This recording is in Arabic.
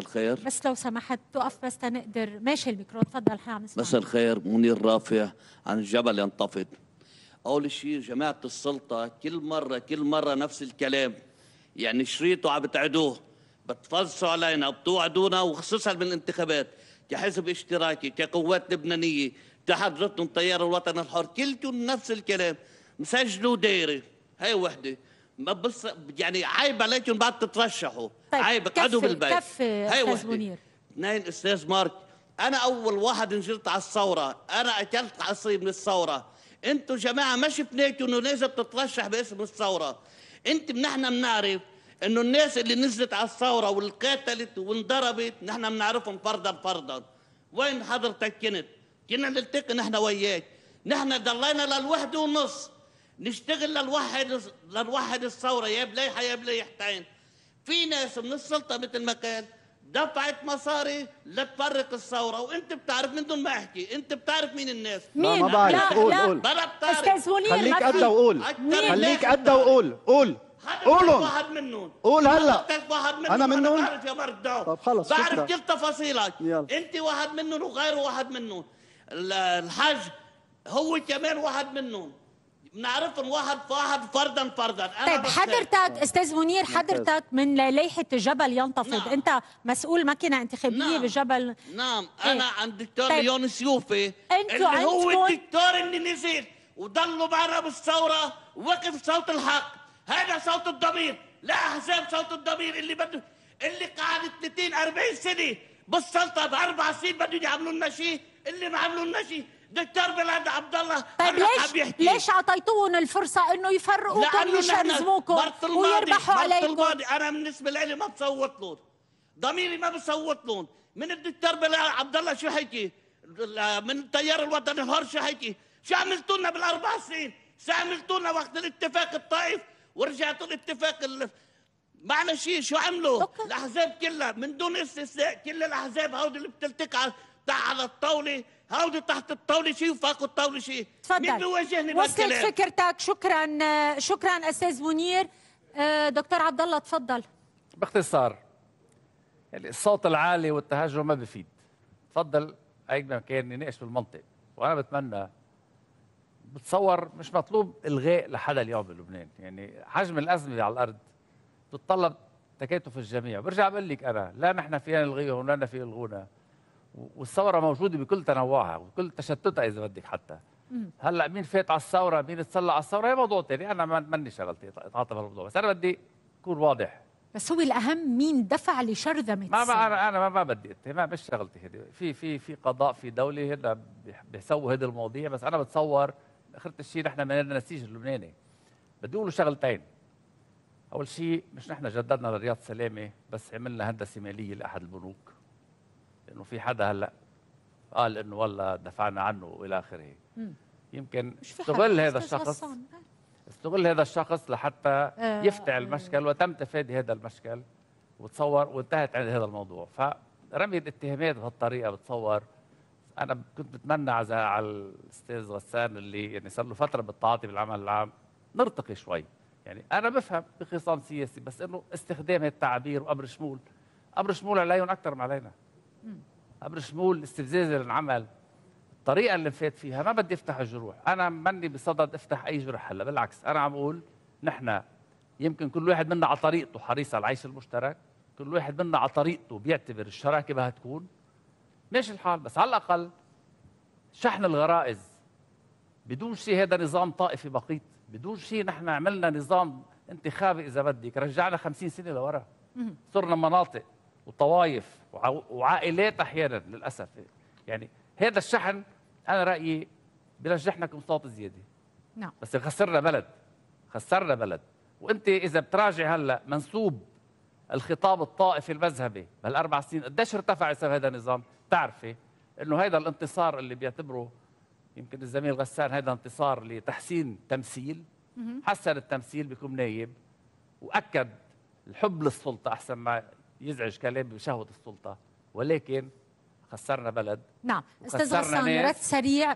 الخير بس لو سمحت تقف بس تنقدر ماشي الميكرو تفضل عم مساء الخير منير رافع عن الجبل ينتفض اول شيء جماعه السلطه كل مره كل مره نفس الكلام يعني شريطوا عم بتعدوه بتفلسوا علينا بتوعدونا وخصوصا بالانتخابات كحزب اشتراكي كقوات لبنانيه تحضرتهم تيار الوطن الحر كلتهم نفس الكلام مسجلوا دايره هي وحده بص يعني عيب عليكم بعد تترشحوا طيب عيب اقعدوا بالبيت كف استاذ منير اثنين استاذ مارك انا اول واحد نزلت على الثوره انا اكلت عصير من الثوره انتوا جماعه ما شفناكم انه لازم تترشح باسم الثوره انت نحن بنعرف انه الناس اللي نزلت على الثوره والقاتلت وانضربت نحن بنعرفهم فردا فردا وين حضرتك كنت؟ كنا نلتقي نحن وياك نحن ضلينا للوحده ونص نشتغل لنوحد لنوحد الثوره يا بليحه يا بليحتين في ناس من السلطه مثل ما قال دفعت مصاري لتفرق الثوره وانت بتعرف من دون ما احكي انت بتعرف مين الناس مين ما بعرف لا قول لا قول بلا بتعرف استاذ منير خليك قد وقول خليك قد وقول قول قولهم واحد منهم قول هلا واحد منهم انا منهم أنا بعرف يا مرد طب خلص بعرف كل تفاصيلك يلا. انت واحد منهم وغيره واحد منهم الحاج هو كمان واحد منهم بنعرفهم واحد فواحد فردا فردا أنا طيب حضرتك آه. استاذ منير حضرتك من ليحه الجبل ينتفض نعم. انت مسؤول ماكينه انتخابيه نعم. بجبل نعم ايه؟ انا عند الدكتور طيب. ليون سيوفي اللي هو كون... الدكتور اللي نزل وضلوا معنا بالثوره وقف صوت الحق هذا صوت الضمير لا احزاب صوت الضمير اللي بده اللي قاعد 30 40 سنه بالسلطه باربع سنين بدهم يعملوا لنا شيء اللي ما عملوا لنا شيء دكتور بلاد عبد الله طيب ليش ليش اعطيتوهم الفرصه انه يفرقوكم ويشرزموكم ويربحوا عليكم الماضي انا بالنسبه لي ما بصوت لهم ضميري ما بصوت لهم من الدكتور بلاد عبد الله شو حكي من التيار الوطني الحر شو حكي شو عملتوا لنا بالاربع سنين شو عملتوا لنا وقت الاتفاق الطائف ورجعتوا الاتفاق ال... معنا شيء شو عملوا؟ أوكي. الاحزاب كلها من دون استثناء كل الاحزاب هودي اللي بتلتقى تحت على الطاوله هاودي تحت الطاوله شيء وفوق الطاوله شيء تفضل مين بيواجهني وصلت فكرتك شكرا شكرا استاذ منير آه، دكتور عبد الله تفضل باختصار يعني الصوت العالي والتهجم ما بفيد تفضل اي مكان نناقش بالمنطق وانا بتمنى بتصور مش مطلوب الغاء لحدا اليوم بلبنان يعني حجم الازمه على الارض بتطلب تكاتف الجميع برجع بقول لك انا لا نحن فينا نلغيهم ولا فينا يلغونا والثوره موجوده بكل تنوعها وكل تشتتها اذا بدك حتى هلا مين فات على الثوره مين تسلى على الثوره هي موضوع ثاني انا ماني شغلتي اتعاطى بالموضوع بس انا بدي اكون واضح بس هو الاهم مين دفع لشرذمه ما, ما انا انا ما بدي ما مش شغلتي هدي في في في قضاء في دوله هنا بيسووا هذه المواضيع بس انا بتصور اخرة الشيء نحن من النسيج اللبناني بدي اقول شغلتين اول شيء مش نحن جددنا لرياض سلامه بس عملنا هندسه ماليه لاحد البنوك انه في حدا هلا قال انه والله دفعنا عنه والى اخره يمكن استغل هذا الشخص استغل هذا الشخص لحتى آه. يفتح المشكل وتم تفادي هذا المشكل وتصور وانتهت عند هذا الموضوع فرمي الاتهامات بهالطريقه بتصور انا كنت بتمنى على الاستاذ غسان اللي يعني صار له فتره بالتعاطي بالعمل العام نرتقي شوي يعني انا بفهم بخصام سياسي بس انه استخدام التعبير وامر شمول امر شمول عليهم اكثر ما علينا امر شمول الاستفزاز اللي انعمل الطريقه اللي فات فيها ما بدي افتح الجروح انا ماني بصدد افتح اي جرح هلا بالعكس انا عم اقول نحن يمكن كل واحد منا على طريقته حريص على العيش المشترك كل واحد منا على طريقته بيعتبر الشراكه بدها تكون ماشي الحال بس على الاقل شحن الغرائز بدون شيء هذا نظام طائفي بقيت بدون شيء نحن عملنا نظام انتخابي اذا بدك رجعنا 50 سنه لورا صرنا مناطق وطوائف وعائلات احيانا للاسف يعني هذا الشحن انا رايي بنجحنا كمصطفى زياده نعم بس خسرنا بلد خسرنا بلد وانت اذا بتراجع هلا منسوب الخطاب الطائفي المذهبي بهالاربع سنين قديش ارتفع بسبب هذا النظام بتعرفي انه هذا الانتصار اللي بيعتبره يمكن الزميل غسان هذا انتصار لتحسين تمثيل حسن التمثيل بكم نايب واكد الحب للسلطه احسن ما يزعج كلام بشهوة السلطة ولكن خسرنا بلد نعم استاذ غسان رد سريع